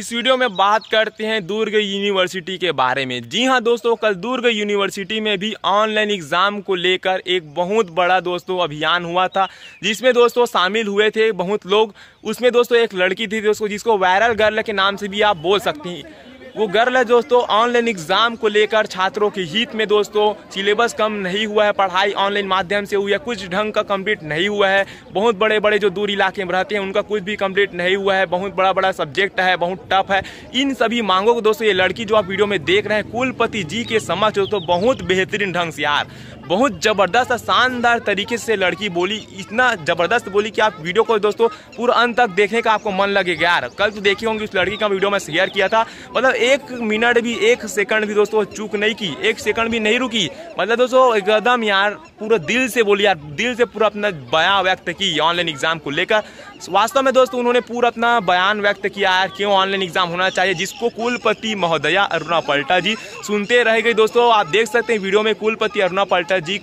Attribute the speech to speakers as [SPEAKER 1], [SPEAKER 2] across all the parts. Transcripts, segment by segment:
[SPEAKER 1] इस वीडियो में बात करते हैं दुर्ग यूनिवर्सिटी के बारे में जी हाँ दोस्तों कल दुर्ग यूनिवर्सिटी में भी ऑनलाइन एग्ज़ाम को लेकर एक बहुत बड़ा दोस्तों अभियान हुआ था जिसमें दोस्तों शामिल हुए थे बहुत लोग उसमें दोस्तों एक लड़की थी दोस्तों जिसको वायरल गर्ल के नाम से भी आप बोल सकते हैं वो गर्ल है दोस्तों ऑनलाइन एग्जाम को लेकर छात्रों के हित में दोस्तों सिलेबस कम नहीं हुआ है पढ़ाई ऑनलाइन माध्यम से हुई है कुछ ढंग का कंप्लीट नहीं हुआ है बहुत बड़े बड़े जो दूर इलाके में रहते हैं उनका कुछ भी कंप्लीट नहीं हुआ है बहुत बड़ा बड़ा सब्जेक्ट है बहुत टफ है इन सभी मांगों को दोस्तों ये लड़की जो आप वीडियो में देख रहे हैं कुलपति जी के समक्ष दोस्तों बहुत बेहतरीन ढंग से यार बहुत ज़बरदस्त और शानदार तरीके से लड़की बोली इतना ज़बरदस्त बोली कि आप वीडियो को दोस्तों पूरा अंत तक देखने का आपको मन लगेगा यार कल तो देखी होंगी उस लड़की का वीडियो मैं शेयर किया था मतलब एक मिनट भी एक सेकंड भी दोस्तों चूक नहीं की एक सेकंड भी नहीं रुकी मतलब दोस्तों एकदम यार पूरा दिल से बोली यार दिल से पूरा अपना बयान व्यक्त की ऑनलाइन एग्जाम को लेकर वास्तव में दोस्तों उन्होंने पूरा अपना बयान व्यक्त किया यार क्यों ऑनलाइन एग्जाम होना चाहिए जिसको कुलपति महोदया अरुणा पल्टा जी सुनते रह गई दोस्तों आप देख सकते हैं वीडियो में कुलपति अरुणा पल्टा माता जी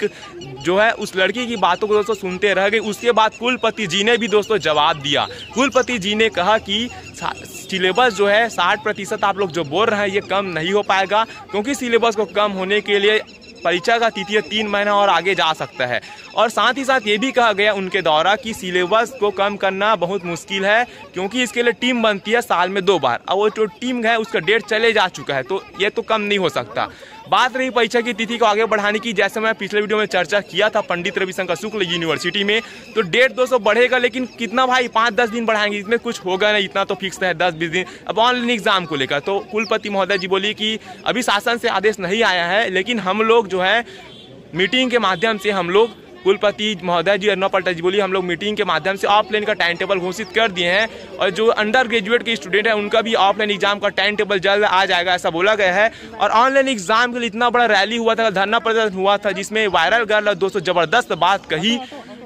[SPEAKER 1] जो है उस लड़की की बातों को दोस्तों सुनते रह गए उसके बाद कुलपति जी ने भी दोस्तों जवाब दिया कुलपति जी ने कहा कि सिलेबस जो है साठ प्रतिशत आप लोग जो बोल रहे हैं ये कम नहीं हो पाएगा क्योंकि सिलेबस को कम होने के लिए परीक्षा का तिथि तीन महीना और आगे जा सकता है और साथ ही साथ ये भी कहा गया उनके द्वारा कि सिलेबस को कम करना बहुत मुश्किल है क्योंकि इसके लिए टीम बनती है साल में दो बार और वो जो टीम है उसका डेट चले जा चुका है तो ये तो कम नहीं हो सकता बात रही परीक्षा की तिथि को आगे बढ़ाने की जैसे मैं पिछले वीडियो में चर्चा किया था पंडित रविशंकर शुक्ल यूनिवर्सिटी में तो डेढ़ दो बढ़ेगा लेकिन कितना भाई पाँच दस दिन बढ़ाएंगे इसमें कुछ होगा नहीं इतना तो फिक्स है दस बीस दिन अब ऑनलाइन एग्जाम को लेकर तो कुलपति महोदय जी बोली कि अभी शासन से आदेश नहीं आया है लेकिन हम लोग जो है मीटिंग के माध्यम से हम लोग कुलपति महोदय जी अर्णव पल्टा जी बोली हम लोग मीटिंग के माध्यम से ऑफलाइन का टाइम टेबल घोषित कर दिए हैं और जो अंडर ग्रेजुएट के स्टूडेंट हैं उनका भी ऑफलाइन एग्जाम का टाइम टेबल जल्द आ जाएगा ऐसा बोला गया है और ऑनलाइन एग्जाम के लिए इतना बड़ा रैली हुआ था धरना प्रदर्शन हुआ था जिसमें वायरल गर्ल और दोस्तों जबरदस्त बात कही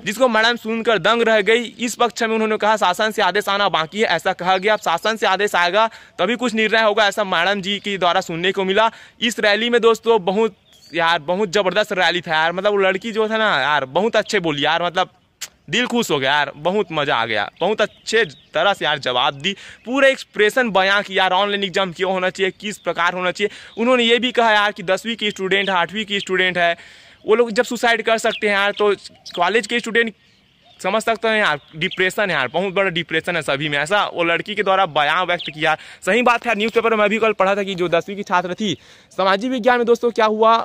[SPEAKER 1] जिसको मैडम सुनकर दंग रह गई इस पक्ष में उन्होंने कहा शासन से आदेश आना बाकी है ऐसा कहा गया अब शासन से आदेश आएगा तभी कुछ निर्णय होगा ऐसा मैडम जी के द्वारा सुनने को मिला इस रैली में दोस्तों बहुत यार बहुत ज़बरदस्त रैली था यार मतलब वो लड़की जो था ना यार बहुत अच्छे बोली यार मतलब दिल खुश हो गया यार बहुत मज़ा आ गया बहुत अच्छे तरह से यार जवाब दी पूरे एक्सप्रेशन बयां कि यार ऑनलाइन एग्जाम क्यों होना चाहिए किस प्रकार होना चाहिए उन्होंने ये भी कहा यार कि दसवीं की स्टूडेंट है आठवीं की स्टूडेंट है वो लोग जब सुसाइड कर सकते हैं यार तो कॉलेज के स्टूडेंट समझ सकते हैं यार डिप्रेशन है यार बहुत बड़ा डिप्रेशन है सभी में ऐसा वो लड़की के द्वारा बयां व्यक्त किया सही बात है न्यूज़ न्यूज़पेपर में अभी कल पढ़ा था कि जो दसवीं की छात्र थी सामाजिक विज्ञान में दोस्तों क्या हुआ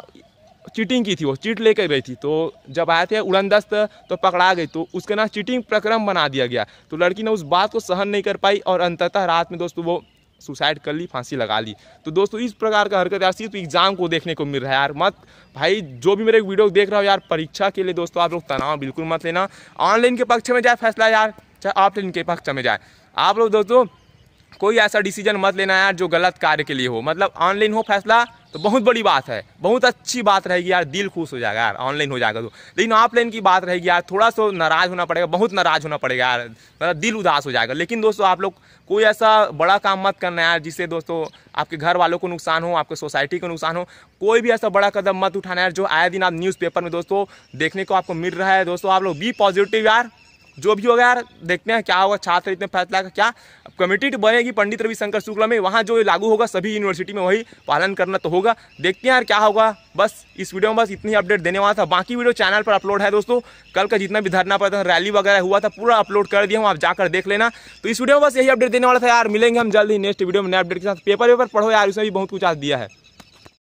[SPEAKER 1] चीटिंग की थी वो चीट लेकर गई थी तो जब आए थे उड़नदस्त तो पकड़ा गई तो उसके ना चीटिंग प्रक्रम बना दिया गया तो लड़की ने उस बात को सहन नहीं कर पाई और अंततः रात में दोस्तों वो सुसाइड कर ली फांसी लगा ली तो दोस्तों इस प्रकार का हरकत यार सिर्फ एग्ज़ाम को देखने को मिल रहा है यार मत भाई जो भी मेरे वीडियो देख रहा हो यार परीक्षा के लिए दोस्तों आप लोग तनाव बिल्कुल मत लेना ऑनलाइन के पक्ष में जाए फैसला यार चाहे ऑफलाइन के पक्ष में जाए आप लोग दोस्तों कोई ऐसा डिसीजन मत लेना यार जो गलत कार्य के लिए हो मतलब ऑनलाइन हो फैसला तो बहुत बड़ी बात है बहुत अच्छी बात रहेगी यार दिल खुश हो जाएगा यार ऑनलाइन हो जाएगा तो लेकिन ऑफलाइन की बात रहेगी यार थोड़ा सा नाराज़ होना पड़ेगा बहुत नाराज़ होना पड़ेगा यार मतलब दिल उदास हो जाएगा लेकिन दोस्तों आप लोग कोई ऐसा बड़ा काम मत करना यार जिससे दोस्तों आपके घर वालों को नुकसान हो आपके सोसाइटी को नुकसान हो कोई भी ऐसा बड़ा कदम मत उठाना यार जो आए दिन आप न्यूज़पेपर में दोस्तों देखने को आपको मिल रहा है दोस्तों आप लोग बी पॉजिटिव यार जो भी होगा यार देखते हैं क्या होगा छात्र इतने फैसला का क्या कमेटी तो बनेगी पंडित रविशंकर शुक्ला में वहाँ जो लागू होगा सभी यूनिवर्सिटी में वही पालन करना तो होगा देखते हैं यार क्या होगा बस इस वीडियो में बस इतनी अपडेट देने वाला था बाकी वीडियो चैनल पर अपलोड है दोस्तों कल का जितना भी धरना पड़ता था रैली वगैरह हुआ था पूरा अपलोड कर दिया हूँ आप जाकर देख लेना तो इस वीडियो में बस यही अपडेट देने वाला था यार मिलेंगे हम जल्दी नेक्स्ट वीडियो में नया अपडेट के साथ पेपर वेपर पढ़ो यार उसमें भी बहुत कुछ आज दिया है